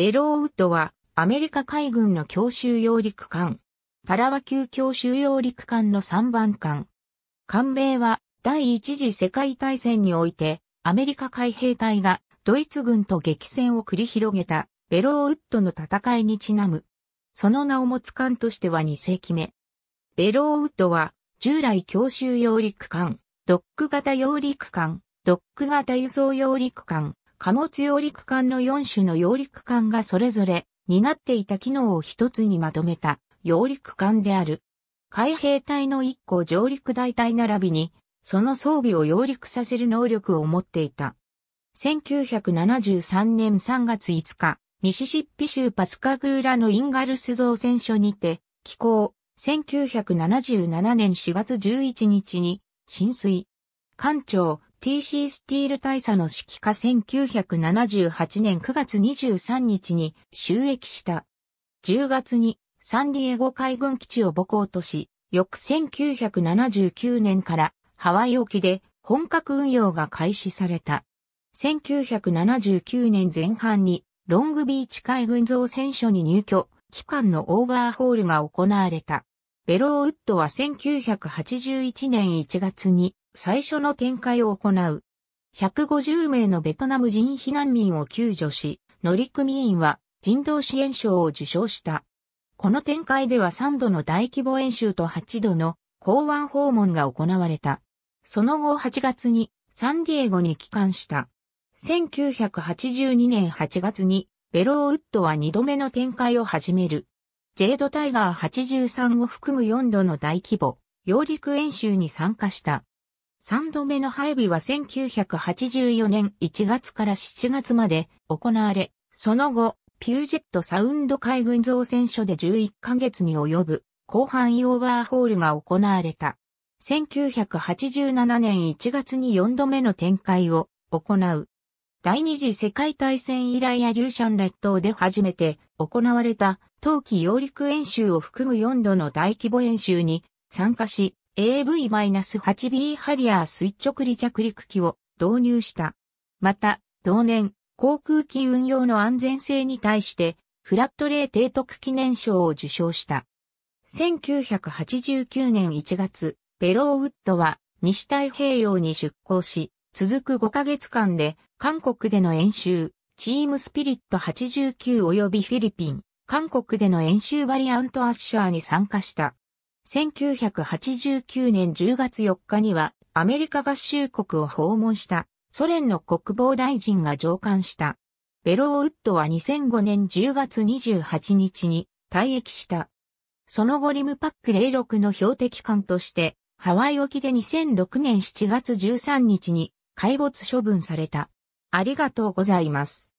ベローウッドはアメリカ海軍の強襲揚陸艦。パラワ級強襲揚陸艦の3番艦。艦名は第一次世界大戦においてアメリカ海兵隊がドイツ軍と激戦を繰り広げたベローウッドの戦いにちなむ。その名を持つ艦としては2世紀目。ベローウッドは従来強襲揚陸艦、ドック型揚陸艦、ドック型輸送揚陸艦、貨物揚陸艦の4種の揚陸艦がそれぞれ担っていた機能を一つにまとめた揚陸艦である。海兵隊の1個上陸大隊並びに、その装備を揚陸させる能力を持っていた。1973年3月5日、ミシシッピ州パスカグーラのインガルス造船所にて、寄港、1977年4月11日に、浸水。艦長、TC スティール大佐の指揮下1978年9月23日に収益した。10月にサンディエゴ海軍基地を母港とし、翌1979年からハワイ沖で本格運用が開始された。1979年前半にロングビーチ海軍造船所に入居、期間のオーバーホールが行われた。ベローウッドは1981年1月に最初の展開を行う。150名のベトナム人避難民を救助し、乗組員は人道支援賞を受賞した。この展開では3度の大規模演習と8度の港湾訪問が行われた。その後8月にサンディエゴに帰還した。1982年8月にベローウッドは2度目の展開を始める。ジェードタイガー83を含む4度の大規模、揚陸演習に参加した。三度目の配備は1984年1月から7月まで行われ、その後、ピュージェットサウンド海軍造船所で11ヶ月に及ぶ広範囲オーバーホールが行われた。1987年1月に4度目の展開を行う。第二次世界大戦以来アリューシャン列島で初めて行われた冬季揚陸演習を含む4度の大規模演習に参加し、AV-8B ハリアー垂直離着陸機を導入した。また、同年、航空機運用の安全性に対して、フラットレー提督記念賞を受賞した。1989年1月、ベローウッドは西太平洋に出港し、続く5ヶ月間で韓国での演習、チームスピリット89及びフィリピン、韓国での演習バリアントアッシャーに参加した。1989年10月4日にはアメリカ合衆国を訪問したソ連の国防大臣が上官した。ベローウッドは2005年10月28日に退役した。その後リムパック06の標的艦としてハワイ沖で2006年7月13日に海没処分された。ありがとうございます。